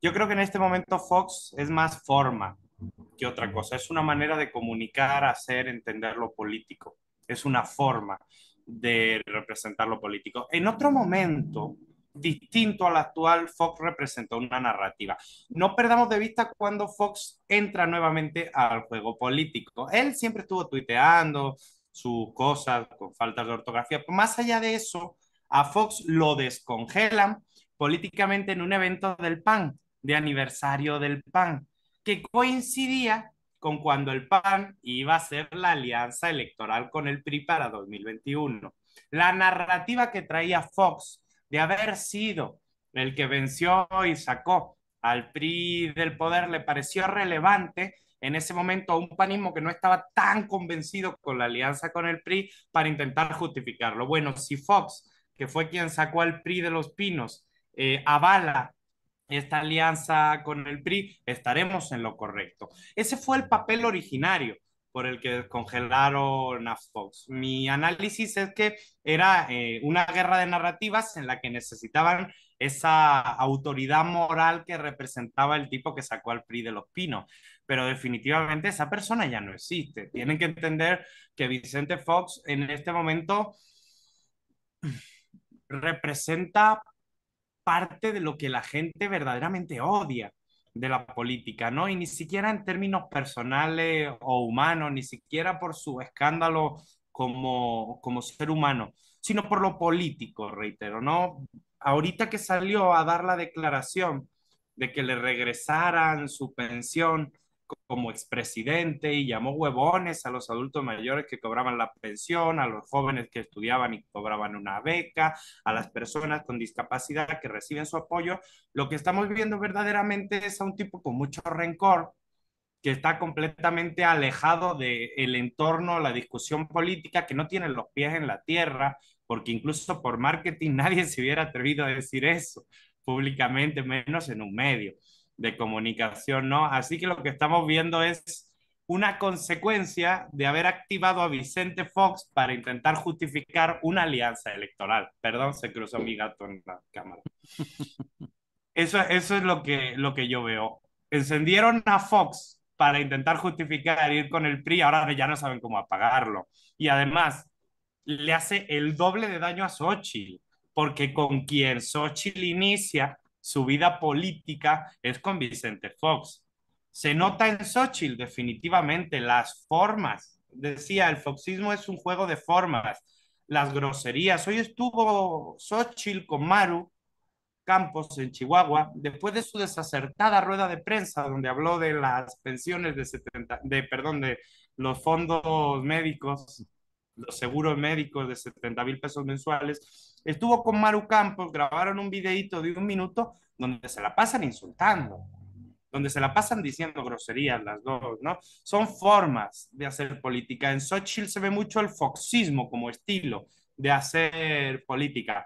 Yo creo que en este momento Fox es más forma que otra cosa. Es una manera de comunicar, hacer, entender lo político. Es una forma de representar lo político. En otro momento, distinto al actual, Fox representó una narrativa. No perdamos de vista cuando Fox entra nuevamente al juego político. Él siempre estuvo tuiteando sus cosas con faltas de ortografía. más allá de eso, a Fox lo descongelan políticamente en un evento del PAN de aniversario del PAN, que coincidía con cuando el PAN iba a ser la alianza electoral con el PRI para 2021. La narrativa que traía Fox de haber sido el que venció y sacó al PRI del poder le pareció relevante en ese momento a un panismo que no estaba tan convencido con la alianza con el PRI para intentar justificarlo. Bueno, si Fox, que fue quien sacó al PRI de los pinos, eh, avala esta alianza con el PRI, estaremos en lo correcto. Ese fue el papel originario por el que descongelaron a Fox. Mi análisis es que era eh, una guerra de narrativas en la que necesitaban esa autoridad moral que representaba el tipo que sacó al PRI de los pinos. Pero definitivamente esa persona ya no existe. Tienen que entender que Vicente Fox en este momento representa parte de lo que la gente verdaderamente odia de la política, ¿no? Y ni siquiera en términos personales o humanos, ni siquiera por su escándalo como, ser humano, sino por lo político, reitero, ¿no? Ahorita que salió a dar la declaración de que le regresaran su pensión, como expresidente y llamó huevones a los adultos mayores que cobraban la pensión, a los jóvenes que estudiaban y cobraban una beca, a las personas con discapacidad que reciben su apoyo, lo que estamos viendo verdaderamente es a un tipo con mucho rencor que está completamente alejado del el entorno, la discusión política, que no tiene los pies en la tierra, porque incluso por marketing nadie se hubiera atrevido a decir eso públicamente, menos en un medio de comunicación, ¿no? Así que lo que estamos viendo es una consecuencia de haber activado a Vicente Fox para intentar justificar una alianza electoral. Perdón, se cruzó mi gato en la cámara. Eso, eso es lo que, lo que yo veo. Encendieron a Fox para intentar justificar ir con el PRI, ahora ya no saben cómo apagarlo. Y además, le hace el doble de daño a Xochitl, porque con quien Xochitl inicia, su vida política es con Vicente Fox. Se nota en Xochitl definitivamente las formas. Decía, el foxismo es un juego de formas, las groserías. Hoy estuvo Xochitl con Maru Campos en Chihuahua, después de su desacertada rueda de prensa donde habló de las pensiones de 70, de, perdón, de los fondos médicos los seguros médicos de 70 mil pesos mensuales. Estuvo con Maru Campos, grabaron un videito de un minuto donde se la pasan insultando, donde se la pasan diciendo groserías las dos, ¿no? Son formas de hacer política. En Sochi se ve mucho el foxismo como estilo de hacer política.